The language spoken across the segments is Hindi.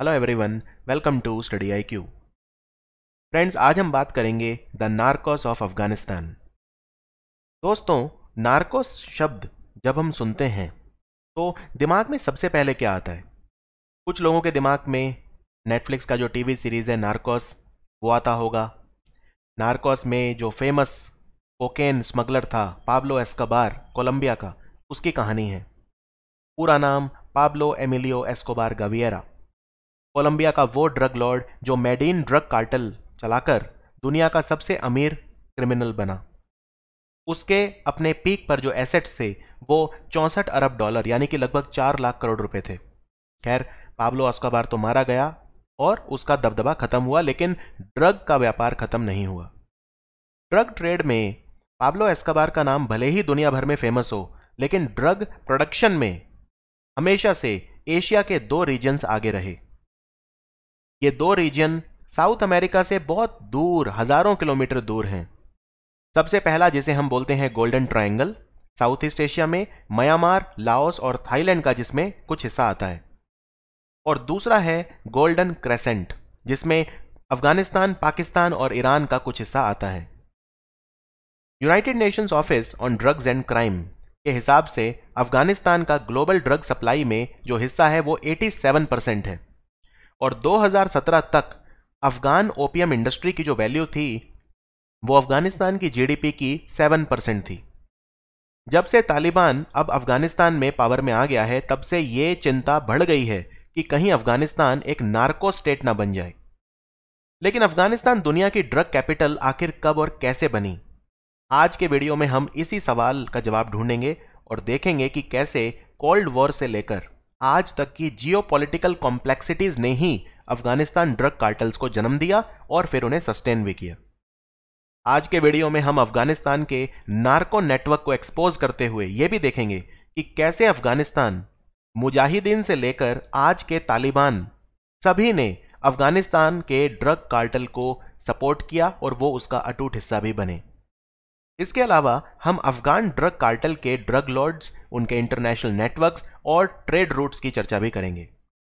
Hello everyone welcome to study I Q friends आज हम बात करेंगे द नार्कोस ऑफ अफगानिस्तान दोस्तों नार्कोस शब्द जब हम सुनते हैं तो दिमाग में सबसे पहले क्या आता है कुछ लोगों के दिमाग में नेटफ्लिक्स का जो टीवी सीरीज़ है नार्कोस वो आता होगा नार्कोस में जो फेमस कोकेन स्मगलर था पाब्लो एस्कोबार कोलंबिया का उसकी कहानी है पूरा नाम Pablo Emilio Escobar Gaviria Colombia का वो ड्रग लॉर्ड जो मेडिन ड्रग कार्टल चलाकर दुनिया का सबसे अमीर क्रिमिनल बना उसके अपने पीक पर जो एसेट्स थे वो चौंसठ अरब डॉलर यानी कि लगभग चार लाख करोड़ रुपए थे खैर पाब्लो अस्काबार तो मारा गया और उसका दबदबा खत्म हुआ लेकिन ड्रग का व्यापार खत्म नहीं हुआ ड्रग ट्रेड में पाब्लो एस्काबार का नाम भले ही दुनिया भर में फेमस हो लेकिन ड्रग प्रोडक्शन में हमेशा से एशिया के दो रीजन्स आगे रहे ये दो रीजन साउथ अमेरिका से बहुत दूर हज़ारों किलोमीटर दूर हैं सबसे पहला जिसे हम बोलते हैं golden triangle south east Asia में म्यांमार लाओस और थाईलैंड का जिसमें कुछ हिस्सा आता है और दूसरा है गोल्डन क्रेसेंट जिसमें अफगानिस्तान पाकिस्तान और ईरान का कुछ हिस्सा आता है United Nations office on drugs and crime के हिसाब से अफगानिस्तान का ग्लोबल ड्रग सप्लाई में जो हिस्सा है वो 87 परसेंट है और 2017 तक अफगान ओपियम इंडस्ट्री की जो वैल्यू थी वो अफगानिस्तान की जीडीपी की 7 परसेंट थी जब से तालिबान अब अफगानिस्तान में पावर में आ गया है तब से ये चिंता बढ़ गई है कि कहीं अफगानिस्तान एक नार्को स्टेट ना बन जाए लेकिन अफगानिस्तान दुनिया की ड्रग कैपिटल आखिर कब और कैसे बनी आज के वीडियो में हम इसी सवाल का जवाब ढूंढेंगे और देखेंगे कि कैसे कोल्ड वॉर से लेकर आज तक की जियो पोलिटिकल कॉम्प्लेक्सिटीज ने ही अफगानिस्तान ड्रग कार्टल्स को जन्म दिया और फिर उन्हें सस्टेन भी किया आज के वीडियो में हम अफगानिस्तान के नार्को नेटवर्क को एक्सपोज करते हुए यह भी देखेंगे कि कैसे अफगानिस्तान मुजाहिदीन से लेकर आज के तालिबान सभी ने अफगानिस्तान के ड्रग कार्टल को सपोर्ट किया और वो उसका अटूट हिस्सा भी बने इसके अलावा हम अफगान ड्रग कार्टल के ड्रग लॉर्ड्स उनके इंटरनेशनल नेटवर्क्स और ट्रेड रूट्स की चर्चा भी करेंगे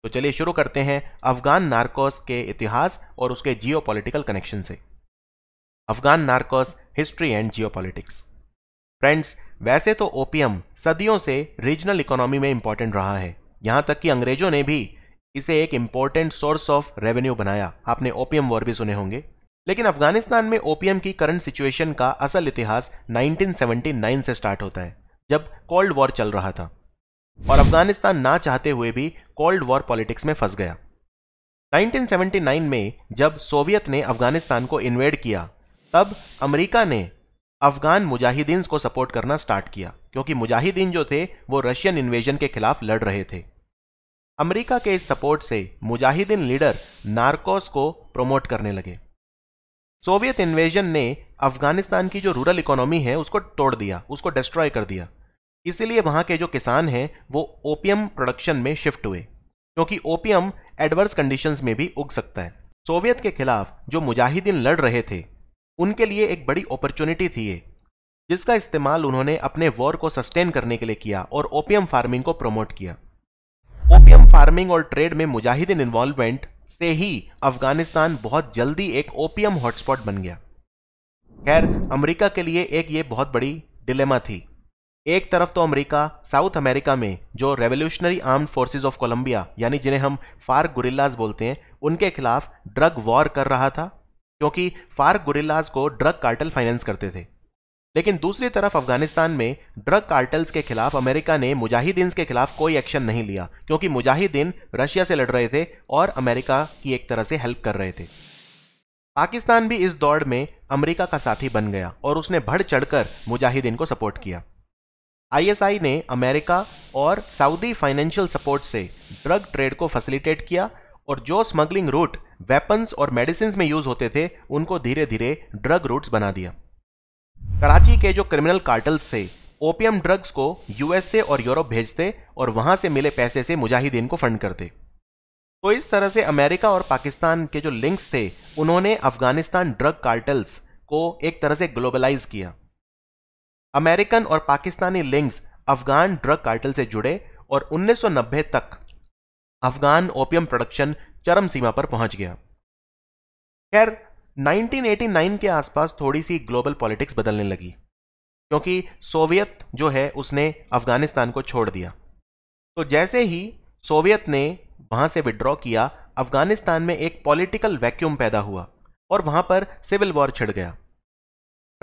तो चलिए शुरू करते हैं अफगान नार्कोस के इतिहास और उसके जियो कनेक्शन से Afghan Narcos history and geo friends वैसे तो ओपियम सदियों से रीजनल इकोनॉमी में इंपॉर्टेंट रहा है यहां तक कि अंग्रेजों ने भी इसे एक इंपॉर्टेंट सोर्स ऑफ रेवेन्यू बनाया आपने ओपियम वॉर भी सुने होंगे लेकिन अफगानिस्तान में ओपीएम की करंट सिचुएशन का असल इतिहास 1979 से स्टार्ट होता है जब कोल्ड वॉर चल रहा था और अफगानिस्तान ना चाहते हुए भी कोल्ड वॉर पॉलिटिक्स में फंस गया 1979 में जब सोवियत ने अफगानिस्तान को इन्वेड किया तब अमेरिका ने अफगान मुजाहिदीन को सपोर्ट करना स्टार्ट किया क्योंकि मुजाहिदीन जो थे वो रशियन इन्वेजन के खिलाफ लड़ रहे थे अमेरिका के इस सपोर्ट से मुजाहिदीन लीडर नार्कोस को प्रमोट करने लगे सोवियत इन्वेजन ने अफगानिस्तान की जो रूरल इकोनॉमी है उसको तोड़ दिया उसको डिस्ट्रॉय कर दिया इसीलिए वहाँ के जो किसान हैं वो ओपियम प्रोडक्शन में शिफ्ट हुए क्योंकि ओपियम एडवर्स कंडीशंस में भी उग सकता है सोवियत के खिलाफ जो मुजाहिदीन लड़ रहे थे उनके लिए एक बड़ी अपॉर्चुनिटी थी ये जिसका इस्तेमाल उन्होंने अपने वॉर को सस्टेन करने के लिए किया और ओपियम फार्मिंग को प्रमोट किया ओपियम फार्मिंग और ट्रेड में मुजाहिदीन इन्वॉल्वमेंट से ही अफगानिस्तान बहुत जल्दी एक ओपीएम हॉटस्पॉट बन गया खैर अमेरिका के लिए एक ये बहुत बड़ी डिलेमा थी एक तरफ तो अमेरिका साउथ अमेरिका में जो revolutionary armed forces of Colombia यानी जिन्हें हम फार गुरिल्लाज बोलते हैं उनके खिलाफ ड्रग वॉर कर रहा था क्योंकि फार गुरिल्लाज को ड्रग कार्टल फाइनेंस करते थे लेकिन दूसरी तरफ अफगानिस्तान में ड्रग कार्टल्स के खिलाफ अमेरिका ने मुजाहिदीन के खिलाफ कोई एक्शन नहीं लिया क्योंकि मुजाहिदीन रशिया से लड़ रहे थे और अमेरिका की एक तरह से हेल्प कर रहे थे पाकिस्तान भी इस दौड़ में अमेरिका का साथी बन गया और उसने बढ़ चढ़कर मुजाहिदीन को सपोर्ट किया आईएसआई ने अमेरिका और सऊदी फाइनेंशियल सपोर्ट से ड्रग ट्रेड को फैसिलिटेट किया और जो स्मगलिंग रूट वेपन्स और मेडिसिन में यूज होते थे उनको धीरे धीरे ड्रग रूट्स बना दिया कराची के जो क्रिमिनल कार्टल्स थे ओपीएम ड्रग्स को यूएसए और यूरोप भेजते और वहां से मिले पैसे से मुजाहिदीन को फंड करते तो इस तरह से अमेरिका और पाकिस्तान के जो लिंक्स थे उन्होंने अफगानिस्तान ड्रग कार्टल्स को एक तरह से ग्लोबलाइज किया अमेरिकन और Pakistani links Afghan drug cartel से जुड़े और 1990 तक अफगान ओपियम प्रोडक्शन चरम सीमा पर पहुंच गया खैर 1989 के आसपास थोड़ी सी ग्लोबल पॉलिटिक्स बदलने लगी क्योंकि सोवियत जो है उसने अफगानिस्तान को छोड़ दिया तो जैसे ही सोवियत ने वहां से विड्रॉ किया अफगानिस्तान में एक पॉलिटिकल वैक्यूम पैदा हुआ और वहां पर सिविल वॉर छिड़ गया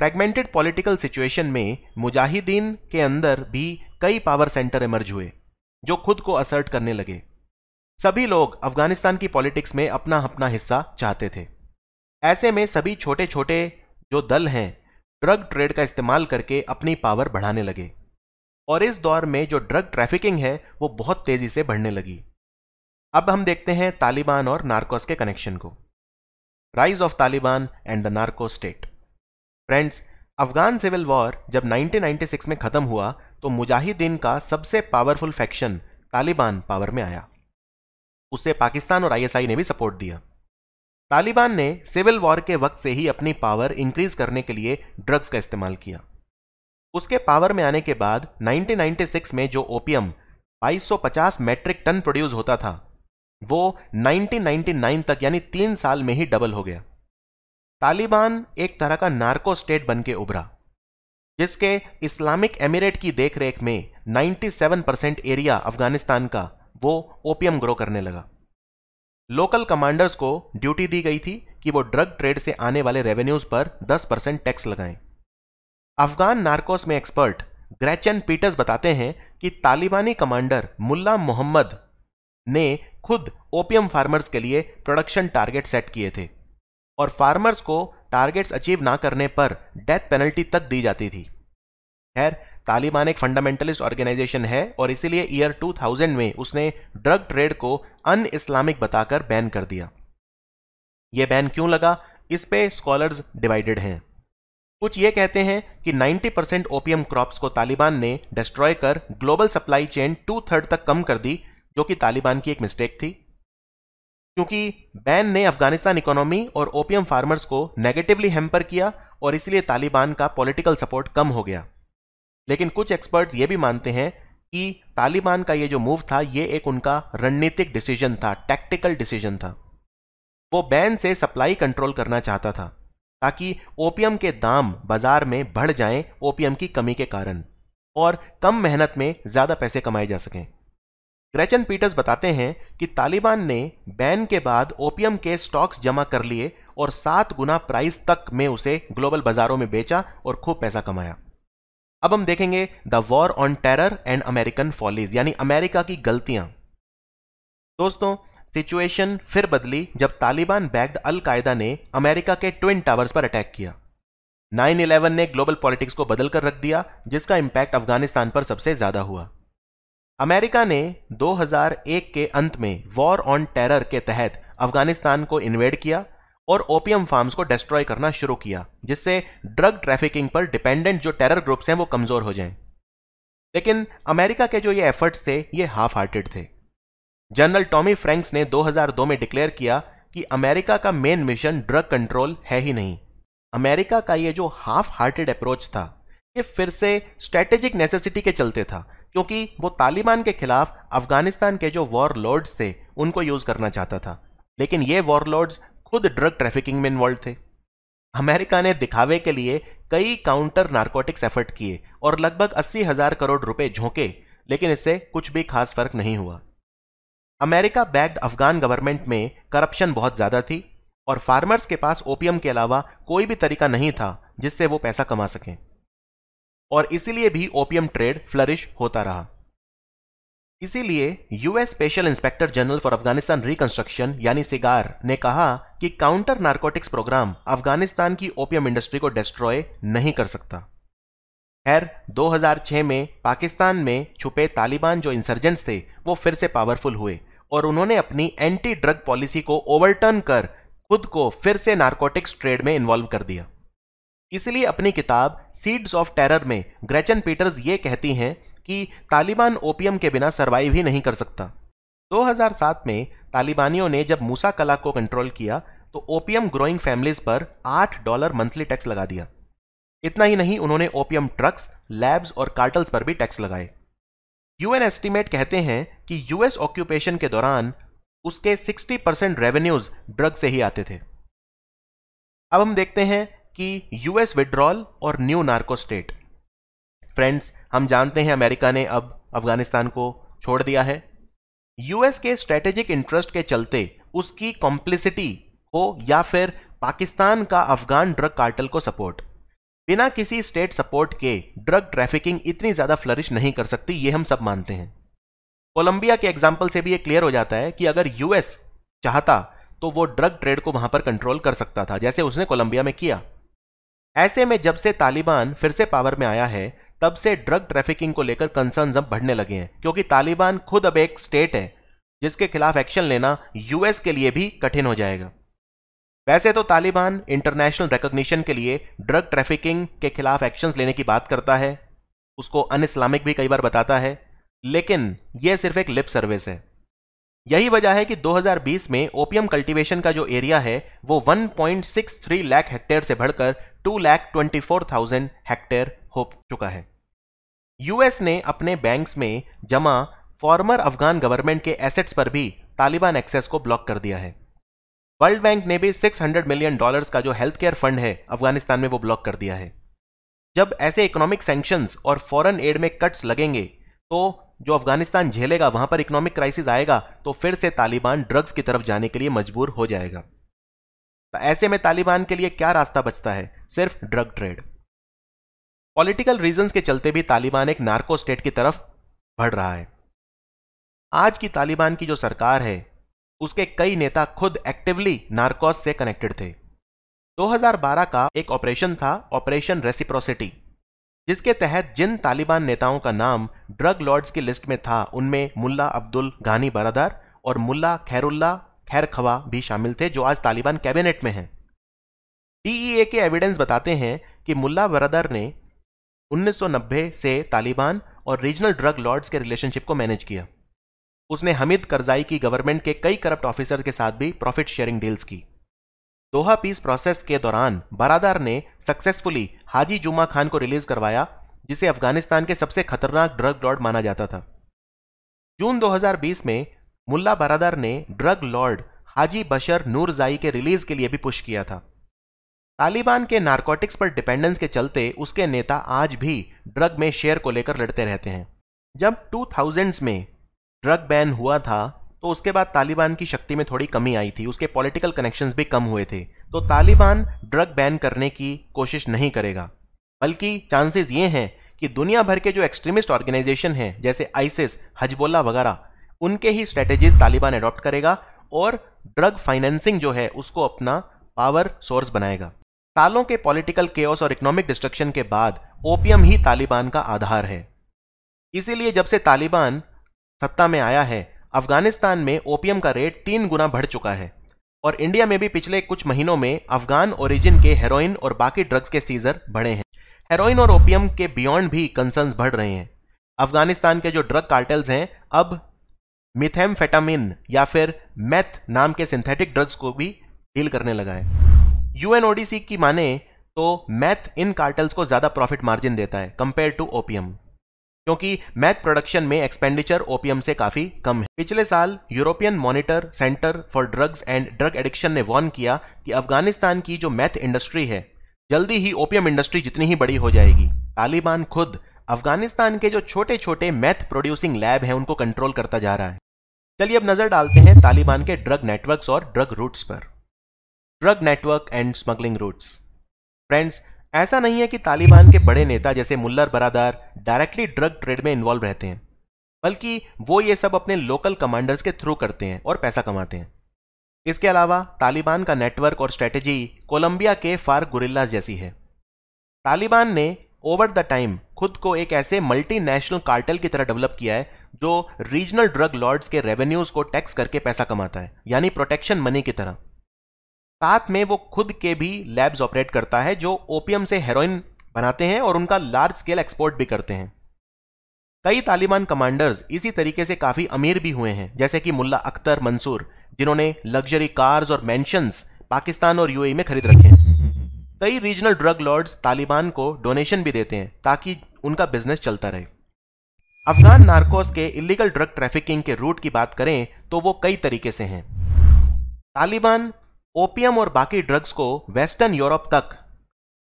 फ्रेगमेंटेड पॉलिटिकल सिचुएशन में मुजाहिदीन के अंदर भी कई पावर सेंटर इमर्ज हुए जो खुद को असर्ट करने लगे सभी लोग अफगानिस्तान की पॉलिटिक्स में अपना अपना हिस्सा चाहते थे ऐसे में सभी छोटे छोटे जो दल हैं ड्रग ट्रेड का इस्तेमाल करके अपनी पावर बढ़ाने लगे और इस दौर में जो ड्रग ट्रैफिकिंग है वो बहुत तेज़ी से बढ़ने लगी अब हम देखते हैं तालिबान और नार्कोस के कनेक्शन को rise of Taliban and the narco state friends Afghan civil war जब 1996 में ख़त्म हुआ तो मुजाहिदीन का सबसे पावरफुल फैक्शन तालिबान पावर में आया उसे पाकिस्तान और आईएसआई ने भी सपोर्ट दिया तालिबान ने सिविल वॉर के वक्त से ही अपनी पावर इंक्रीज करने के लिए ड्रग्स का इस्तेमाल किया उसके पावर में आने के बाद 1996 में जो ओपियम 2250 मैट्रिक टन प्रोड्यूस होता था वो 1999 तक यानी तीन साल में ही डबल हो गया तालिबान एक तरह का नार्को स्टेट बन के उभरा जिसके इस्लामिक एमिरेट की देखरेख में 97 परसेंट एरिया अफगानिस्तान का वो ओपियम ग्रो करने लगा लोकल कमांडर्स को ड्यूटी दी गई थी कि वो ड्रग ट्रेड से आने वाले रेवेन्यूज पर 10 परसेंट टैक्स लगाएं अफगान नार्कोस में एक्सपर्ट ग्रेचन पीटर्स बताते हैं कि तालिबानी कमांडर मुल्ला मोहम्मद ने खुद ओपियम फार्मर्स के लिए प्रोडक्शन टारगेट सेट किए थे और फार्मर्स को टारगेट्स अचीव ना करने पर डेथ पेनल्टी तक दी जाती थी खैर तालिबान एक फंडामेंटलिस्ट ऑर्गेनाइजेशन है और इसीलिए ईयर 2000 में उसने ड्रग ट्रेड को अन इस्लामिक बताकर बैन कर दिया यह बैन क्यों लगा इस पे स्कॉलर्स डिवाइडेड हैं कुछ ये कहते हैं कि 90 परसेंट ओपीएम क्रॉप्स को तालिबान ने डिस्ट्रॉय कर global supply chain two third तक कम कर दी जो कि तालिबान की एक मिस्टेक थी क्योंकि बैन ने अफगानिस्तान इकोनॉमी और ओपीएम फार्मर्स को नेगेटिवली हेम्पर किया और इसलिए तालिबान का पॉलिटिकल सपोर्ट कम हो गया लेकिन कुछ एक्सपर्ट्स ये भी मानते हैं कि तालिबान का ये जो मूव था ये एक उनका रणनीतिक डिसीजन था टैक्टिकल डिसीजन था वो बैन से सप्लाई कंट्रोल करना चाहता था ताकि ओपीएम के दाम बाजार में बढ़ जाएं ओपीएम की कमी के कारण और कम मेहनत में ज़्यादा पैसे कमाए जा सकें ग्रेचन पीटर्स बताते हैं कि तालिबान ने बैन के बाद ओपीएम के स्टॉक्स जमा कर लिए और सात गुना प्राइस तक में उसे ग्लोबल बाजारों में बेचा और खूब पैसा कमाया अब हम देखेंगे the war on terror and American follies यानी अमेरिका की गलतियां दोस्तों सिचुएशन फिर बदली जब तालिबान बैग्ड अलकायदा ने अमेरिका के ट्विन टावर्स पर अटैक किया 9/11 ने ग्लोबल पॉलिटिक्स को बदल कर रख दिया जिसका इंपैक्ट अफगानिस्तान पर सबसे ज्यादा हुआ अमेरिका ने 2001 के अंत में वॉर ऑन टेरर के तहत अफगानिस्तान को इन्वेड किया और ओपियम फार्म्स को डिस्ट्रॉय करना शुरू किया जिससे ड्रग ट्रैफिकिंग पर डिपेंडेंट जो टेरर ग्रुप्स हैं वो कमज़ोर हो जाएं। लेकिन अमेरिका के जो ये एफर्ट्स थे ये हाफ हार्टेड थे जनरल टॉमी फ्रैंक्स ने 2002 में डिक्लेयर किया कि अमेरिका का मेन मिशन ड्रग कंट्रोल है ही नहीं अमेरिका का ये जो हाफ हार्टेड अप्रोच था ये फिर से स्ट्रेटेजिक नेसेसिटी के चलते था क्योंकि वो तालिबान के खिलाफ अफगानिस्तान के जो वॉर लॉर्ड्स थे उनको यूज़ करना चाहता था लेकिन ये वॉर लॉर्ड्स खुद ड्रग ट्रैफिकिंग में इन्वॉल्व थे अमेरिका ने दिखावे के लिए कई काउंटर नारकोटिक्स एफर्ट किए और लगभग अस्सी हजार करोड़ रुपए झोंके लेकिन इससे कुछ भी खास फर्क नहीं हुआ अमेरिका बैग्ड अफगान गवर्नमेंट में करप्शन बहुत ज़्यादा थी और फार्मर्स के पास ओपीएम के अलावा कोई भी तरीका नहीं था जिससे वो पैसा कमा सकें और इसीलिए भी ओपीएम ट्रेड फ्लरिश होता रहा इसीलिए US special inspector general for Afghanistan reconstruction यानी सिगार ने कहा कि काउंटर नारकोटिक्स प्रोग्राम अफगानिस्तान की ओपियम इंडस्ट्री को डिस्ट्रॉय नहीं कर सकता खैर 2006 में पाकिस्तान में छुपे तालिबान जो इंसर्जेंट्स थे वो फिर से पावरफुल हुए और उन्होंने अपनी एंटी ड्रग पॉलिसी को ओवरटर्न कर खुद को फिर से नारकोटिक्स ट्रेड में इन्वॉल्व कर दिया इसलिए अपनी किताब सीड्स ऑफ टेरर में ग्रेचन पीटर्स ये कहती हैं कि तालिबान ओपीएम के बिना सर्वाइव ही नहीं कर सकता 2007 में तालिबानियों ने जब मूसा कला को कंट्रोल किया तो ओपीएम ग्रोइंग फैमिलीज पर 8 डॉलर मंथली टैक्स लगा दिया इतना ही नहीं उन्होंने ओपीएम ट्रक्स लैब्स और कार्टल्स पर भी टैक्स लगाए यूएन एस्टिमेट कहते हैं कि यूएस ऑक्यूपेशन के दौरान उसके 60 परसेंट रेवेन्यूज ड्रग से ही आते थे अब हम देखते हैं कि यूएस विड्रॉल और न्यू नार्को स्टेट फ्रेंड्स हम जानते हैं अमेरिका ने अब अफगानिस्तान को छोड़ दिया है यूएस के स्ट्रेटेजिक इंटरेस्ट के चलते उसकी कॉम्प्लिसिटी हो या फिर पाकिस्तान का अफगान ड्रग कार्टल को सपोर्ट बिना किसी स्टेट सपोर्ट के ड्रग ट्रैफिकिंग इतनी ज़्यादा फ्लरिश नहीं कर सकती ये हम सब मानते हैं कोलंबिया के एग्जाम्पल से भी ये क्लियर हो जाता है कि अगर यूएस चाहता तो वो ड्रग ट्रेड को वहां पर कंट्रोल कर सकता था जैसे उसने कोलंबिया में किया ऐसे में जब से तालिबान फिर से पावर में आया है तब से ड्रग ट्रैफिकिंग को लेकर कंसर्न अब बढ़ने लगे हैं क्योंकि तालिबान खुद अब एक स्टेट है जिसके खिलाफ एक्शन लेना यूएस के लिए भी कठिन हो जाएगा वैसे तो तालिबान इंटरनेशनल रिकग्निशन के लिए ड्रग ट्रैफिकिंग के खिलाफ एक्शंस लेने की बात करता है उसको अन इस्लामिक भी कई बार बताता है लेकिन यह सिर्फ एक लिप सर्विस है यही वजह है कि 2020 में ओपियम कल्टीवेशन का जो एरिया है वो 1.63 लाख हेक्टेयर से बढ़कर 2 लाख 24,000 हेक्टेयर हो चुका है यूएस ने अपने बैंक्स में जमा फॉर्मर अफगान गवर्नमेंट के एसेट्स पर भी तालिबान एक्सेस को ब्लॉक कर दिया है वर्ल्ड बैंक ने भी 600 मिलियन डॉलर्स का जो हेल्थ केयर फंड है अफगानिस्तान में वो ब्लॉक कर दिया है जब ऐसे इकोनॉमिक सेंक्शन और फॉरेन एड में कट्स लगेंगे तो जो अफगानिस्तान झेलेगा वहां पर इकोनॉमिक क्राइसिस आएगा तो फिर से तालिबान ड्रग्स की तरफ जाने के लिए मजबूर हो जाएगा ऐसे में तालिबान के लिए क्या रास्ता बचता है सिर्फ ड्रग ट्रेड पॉलिटिकल रीजंस के चलते भी तालिबान एक नार्को स्टेट की तरफ बढ़ रहा है आज की तालिबान की जो सरकार है उसके कई नेता खुद एक्टिवली नार्कोस से कनेक्टेड थे 2012 का एक ऑपरेशन था ऑपरेशन रेसिप्रोसिटी जिसके तहत जिन तालिबान नेताओं का नाम ड्रग लॉर्ड्स की लिस्ट में था उनमें मुल्ला अब्दुल गानी बरादार और मुल्ला खैरुल्ला खैर खवा भी शामिल थे जो आज तालिबान कैबिनेट में हैं डीईए e के एविडेंस बताते हैं कि मुल्ला बरादार ने 1990 से तालिबान और रीजनल ड्रग लॉर्ड्स के रिलेशनशिप को मैनेज किया उसने हमिद करजाई की गवर्नमेंट के कई करप्ट ऑफिसर के साथ भी प्रॉफिट शेयरिंग डील्स की दोहा पीस प्रोसेस के दौरान बरादार ने सक्सेसफुली हाजी जुमा खान को रिलीज करवाया जिसे अफगानिस्तान के सबसे खतरनाक ड्रग लॉर्ड माना जाता था जून 2020 में मुल्ला बरादार ने ड्रग लॉर्ड हाजी बशर नूरजाई के रिलीज के लिए भी पुश किया था तालिबान के नारकोटिक्स पर डिपेंडेंस के चलते उसके नेता आज भी ड्रग में शेयर को लेकर लड़ते रहते हैं जब थाउजेंड्स में ड्रग बैन हुआ था तो उसके बाद तालिबान की शक्ति में थोड़ी कमी आई थी उसके पॉलिटिकल कनेक्शंस भी कम हुए थे तो तालिबान ड्रग बैन करने की कोशिश नहीं करेगा बल्कि चांसेस ये हैं कि दुनिया भर के जो एक्सट्रीमिस्ट ऑर्गेनाइजेशन हैं जैसे आइसिस हजबोला वगैरह उनके ही स्ट्रेटेजीज तालिबान अडॉप्ट करेगा और ड्रग फाइनेंसिंग जो है उसको अपना पावर सोर्स बनाएगा तालों के पॉलिटिकल केओस और इकोनॉमिक डिस्ट्रक्शन के बाद ओपियम ही तालिबान का आधार है इसीलिए जब से तालिबान सत्ता में आया है अफगानिस्तान में ओपियम का रेट तीन गुना बढ़ चुका है और इंडिया में भी पिछले कुछ महीनों में अफगान ओरिजिन के हेरोइन और बाकी ड्रग्स के सीजर बढ़े हैं हेरोइन और ओपियम के बियॉन्ड भी कंसर्न्स बढ़ रहे हैं अफगानिस्तान के जो ड्रग कार्टेल्स हैं अब मिथेम या फिर मैथ नाम के सिंथेटिक ड्रग्स को भी डील करने लगा है यूएनओडीसी की माने तो मैथ इन कार्टल्स को ज़्यादा प्रॉफिट मार्जिन देता है कंपेयर टू ओपीएम क्योंकि मैथ प्रोडक्शन में एक्सपेंडिचर ओपीएम से काफ़ी कम है पिछले साल European monitor centre for drugs and drug addiction ने वॉर्न किया कि अफगानिस्तान की जो मैथ इंडस्ट्री है जल्दी ही ओपीएम इंडस्ट्री जितनी ही बड़ी हो जाएगी तालिबान खुद अफगानिस्तान के जो छोटे छोटे मैथ प्रोड्यूसिंग लैब हैं उनको कंट्रोल करता जा रहा है चलिए अब नजर डालते हैं तालिबान के ड्रग नेटवर्क्स और ड्रग रूट्स पर drug network and smuggling routes friends ऐसा नहीं है कि तालिबान के बड़े नेता जैसे मुल्लर बरादार डायरेक्टली ड्रग ट्रेड में इन्वॉल्व रहते हैं बल्कि वो ये सब अपने लोकल कमांडर्स के थ्रू करते हैं और पैसा कमाते हैं इसके अलावा तालिबान का नेटवर्क और स्ट्रेटजी कोलंबिया के फार गुरिल्लाज जैसी है तालिबान ने ओवर द टाइम खुद को एक ऐसे मल्टीनेशनल कार्टल की तरह डेवलप किया है जो रीजनल ड्रग लॉर्ड्स के रेवेन्यूज को टैक्स करके पैसा कमाता है यानी प्रोटेक्शन मनी की तरह साथ में वो खुद के भी लैब्स ऑपरेट करता है जो ओपीएम से हेरोइन बनाते हैं और उनका लार्ज स्केल एक्सपोर्ट भी करते हैं कई तालिबान कमांडर्स इसी तरीके से काफ़ी अमीर भी हुए हैं जैसे कि मुल्ला अख्तर मंसूर जिन्होंने लग्जरी कार्स और मैंशंस पाकिस्तान और यूएई में खरीद रखे हैं कई रीजनल ड्रग लॉर्ड्स तालिबान को डोनेशन भी देते हैं ताकि उनका बिजनेस चलता रहे अफगान नार्कोस के इलीगल ड्रग ट्रैफिकिंग के रूट की बात करें तो वो कई तरीके से हैं तालिबान ओपीएम और बाकी ड्रग्स को वेस्टर्न यूरोप तक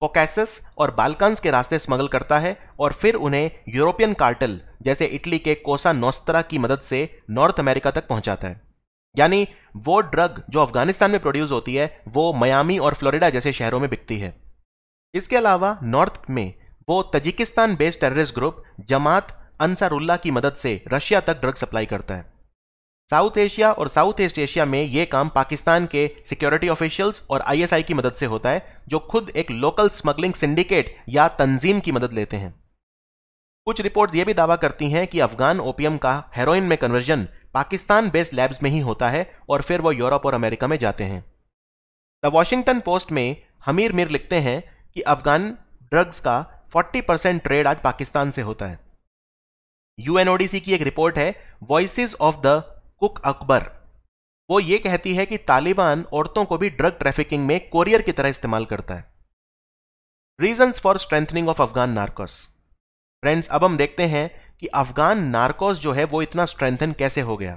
कोकैसस और बालकान्स के रास्ते स्मगल करता है और फिर उन्हें यूरोपियन कार्टल जैसे इटली के कोसा नोस्तरा की मदद से नॉर्थ अमेरिका तक पहुंचाता है यानी वो ड्रग जो अफगानिस्तान में प्रोड्यूस होती है वो मयामी और फ्लोरिडा जैसे शहरों में बिकती है इसके अलावा नॉर्थ में वो Tajikistan based terrorist group Jamaat Ansarullah की मदद से रशिया तक ड्रग सप्लाई करता है साउथ एशिया और साउथ ईस्ट एशिया में ये काम पाकिस्तान के सिक्योरिटी ऑफिशियल्स और आईएसआई की मदद से होता है जो खुद एक लोकल स्मगलिंग सिंडिकेट या तंजीम की मदद लेते हैं कुछ रिपोर्ट्स ये भी दावा करती हैं कि अफगान ओपीएम का हेरोइन में कन्वर्जन पाकिस्तान बेस्ड लैब्स में ही होता है और फिर वो यूरोप और अमेरिका में जाते हैं द वॉशिंगटन पोस्ट में हमीर मीर लिखते हैं कि अफगान ड्रग्स का 40 परसेंट ट्रेड आज पाकिस्तान से होता है यूएनओडीसी की एक रिपोर्ट है voice of the cook Akbar वो ये कहती है कि तालिबान औरतों को भी ड्रग ट्रैफिकिंग में कोरियर की तरह इस्तेमाल करता है reason for strengthening of Afghan narcos friends अब हम देखते हैं कि अफगान नार्कोस जो है वो इतना स्ट्रेंथन कैसे हो गया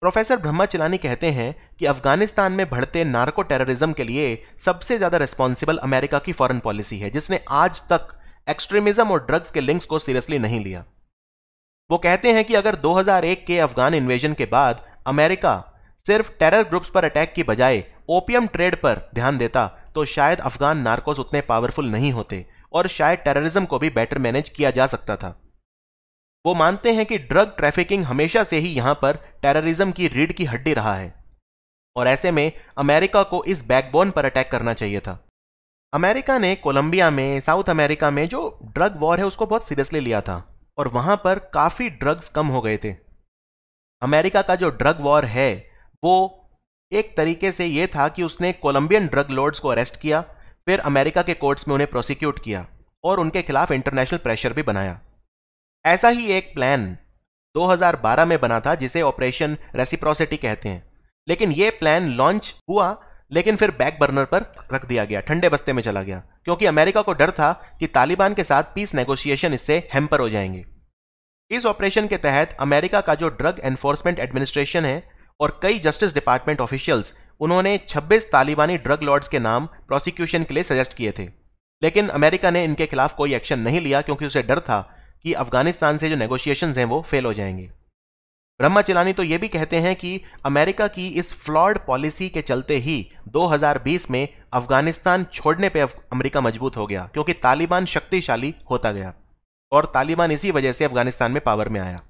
प्रोफेसर ब्रह्मा चिलानी कहते हैं कि अफगानिस्तान में बढ़ते नार्को टेररिज्म के लिए सबसे ज़्यादा रिस्पॉन्सिबल अमेरिका की फॉरेन पॉलिसी है जिसने आज तक एक्सट्रीमिज्म और ड्रग्स के लिंक्स को सीरियसली नहीं लिया वो कहते हैं कि अगर 2001 के अफगान इन्वेजन के बाद अमेरिका सिर्फ टेरर ग्रुप्स पर अटैक की बजाय ओपियम ट्रेड पर ध्यान देता तो शायद अफगान नार्कोस उतने पावरफुल नहीं होते और शायद टेररिज्म को भी बेटर मैनेज किया जा सकता था वो मानते हैं कि ड्रग ट्रैफिकिंग हमेशा से ही यहां पर टेररिज्म की रीढ़ की हड्डी रहा है और ऐसे में अमेरिका को इस बैकबोन पर अटैक करना चाहिए था अमेरिका ने कोलंबिया में साउथ अमेरिका में जो ड्रग वॉर है उसको बहुत सीरियसली लिया था और वहां पर काफ़ी ड्रग्स कम हो गए थे अमेरिका का जो ड्रग वॉर है वो एक तरीके से ये था कि उसने कोलंबियन ड्रग लॉर्ड्स को अरेस्ट किया फिर अमेरिका के कोर्ट्स में उन्हें प्रोसिक्यूट किया और उनके खिलाफ इंटरनेशनल प्रेशर भी बनाया ऐसा ही एक प्लान 2012 में बना था जिसे ऑपरेशन रेसिप्रोसिटी कहते हैं लेकिन यह प्लान लॉन्च हुआ लेकिन फिर बैक बर्नर पर रख दिया गया ठंडे बस्ते में चला गया क्योंकि अमेरिका को डर था कि तालिबान के साथ पीस नेगोशिएशन इससे हेम्पर हो जाएंगे इस ऑपरेशन के तहत अमेरिका का जो ड्रग एनफोर्समेंट एडमिनिस्ट्रेशन है और कई जस्टिस डिपार्टमेंट ऑफिशियल्स उन्होंने 26 तालिबानी ड्रग लॉर्ड्स के नाम प्रोसिक्यूशन के लिए सजेस्ट किए थे लेकिन अमेरिका ने इनके खिलाफ कोई एक्शन नहीं लिया क्योंकि उसे डर था कि अफगानिस्तान से जो नेगोशिएशन हैं वो फेल हो जाएंगे चिलानी तो ये भी कहते हैं कि अमेरिका की इस फ्लॉड पॉलिसी के चलते ही 2020 में अफगानिस्तान छोड़ने पे अमेरिका मजबूत हो गया क्योंकि तालिबान शक्तिशाली होता गया और तालिबान इसी वजह से अफगानिस्तान में पावर में आया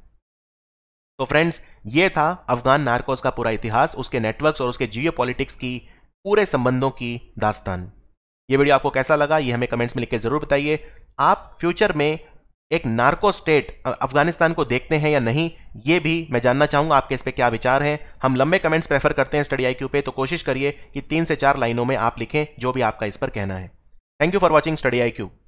तो फ्रेंड्स ये था अफगान नार्कोस का पूरा इतिहास उसके नेटवर्क्स और उसके जियो की पूरे संबंधों की दास्तान ये वीडियो आपको कैसा लगा ये हमें कमेंट्स में लिख के ज़रूर बताइए आप फ्यूचर में एक नार्को स्टेट अफगानिस्तान को देखते हैं या नहीं ये भी मैं जानना चाहूंगा आपके इस पर क्या विचार हैं हम लंबे कमेंट्स प्रेफर करते हैं स्टडी आई पे तो कोशिश करिए कि तीन से चार लाइनों में आप लिखें जो भी आपका इस पर कहना है thank you for watching study I Q